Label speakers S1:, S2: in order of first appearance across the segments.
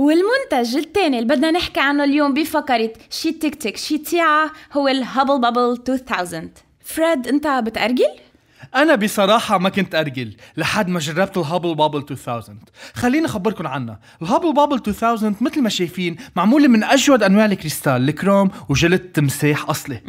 S1: والمنتج الثاني اللي بدنا نحكي عنه اليوم بفقرة شي تيك تيك شي تيعة هو الهابل بابل 2000 فريد انت بتأرجل؟ أنا بصراحة
S2: ما كنت أرجل لحد ما جربت الهابل بابل 2000 خليني أخبركم عنها الهابل بابل 2000 مثل ما شايفين معمولة من أجود أنواع الكريستال الكروم وجلد تمساح أصلي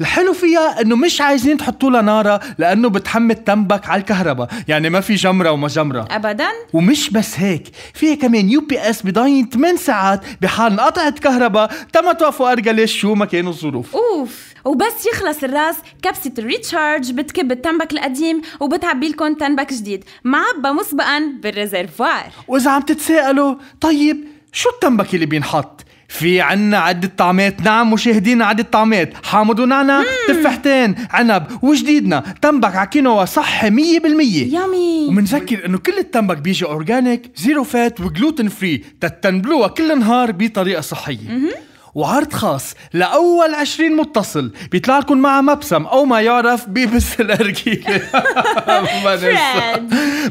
S2: الحلو فيها أنه مش عايزين تحطوا لها نارة لأنه بتحمي التنبك على الكهرباء يعني ما في جمرة وما جمرة أبدا ومش بس هيك فيها كمان يو بي اس بضاين 8 ساعات بحال انقطعت كهرباء تما توقفوا أرجلة شو ما كانوا الظروف
S1: أوف وبس يخلص الراس كبسة الريتشارج بتكب التنبك القديم وبتعبي لكم تنبك جديد معبى مسبقا بالريزرفوار
S2: وإذا عم تتساءلوا طيب شو التنبك اللي بينحط؟ في عنا عدة طعمات نعم مشاهدين عدة طعمات حامض ونعنع تفاحتين عنب وجديدنا تنبك عكينوا صحي مية بالمية يامي ومنذكر انه كل التنبك بيجي اورجانيك زيرو فات وجلوتين فري تتنبلوها كل نهار بطريقة صحية وعرض خاص لأول 20 متصل بيطلع لكم مع مبسم أو ما يعرف بيبس الأرجيلة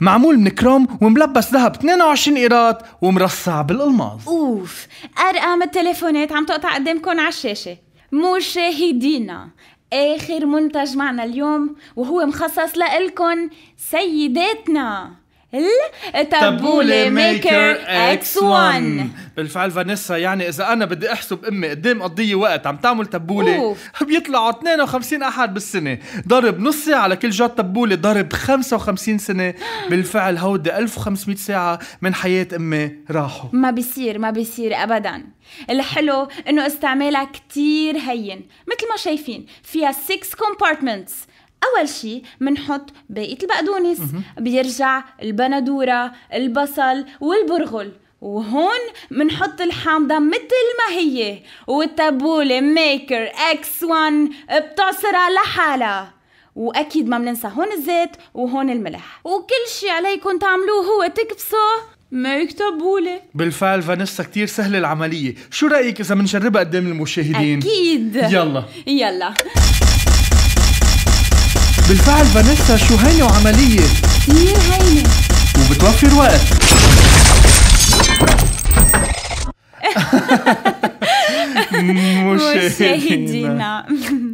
S2: معمول من كروم وملبس ذهب 22 إيرات ومرصع بالألماظ
S1: أوف أرقام التليفونات عم تقطع قدامكم على الشاشة مشاهدينا آخر منتج معنا اليوم وهو مخصص لإلكن سيداتنا التبولة ميكر اكس 1
S2: بالفعل فانيسا يعني اذا انا بدي احسب امي قدام قضية وقت عم تعمل تبولة أوف. بيطلعوا 52 احد بالسنة ضرب نص ساعة على كل جات تبولة ضرب 55 سنة بالفعل هودي 1500 ساعة من حياة امي راحوا
S1: ما بيصير ما بيصير ابدا الحلو انه استعمالها كتير هين مثل ما شايفين فيها 6 compartments اول شيء بنحط باقه البقدونس بيرجع البندوره البصل والبرغل وهون منحط الحامضة مثل ما هي والتبولة ميكر اكس 1 بتعصرها لحالها واكيد ما بننسى هون الزيت وهون الملح وكل شي عليكم تعملوه هو تكبسوا ميك تبولة
S2: بالفعل فانيسا كتير سهلة العملية شو رأيك إذا بنجربها قدام المشاهدين؟ أكيد يلا يلا بالفعل فانيسا شو هينة وعملية
S1: كثير هينة
S2: وبتوفر وقت مشاهدينا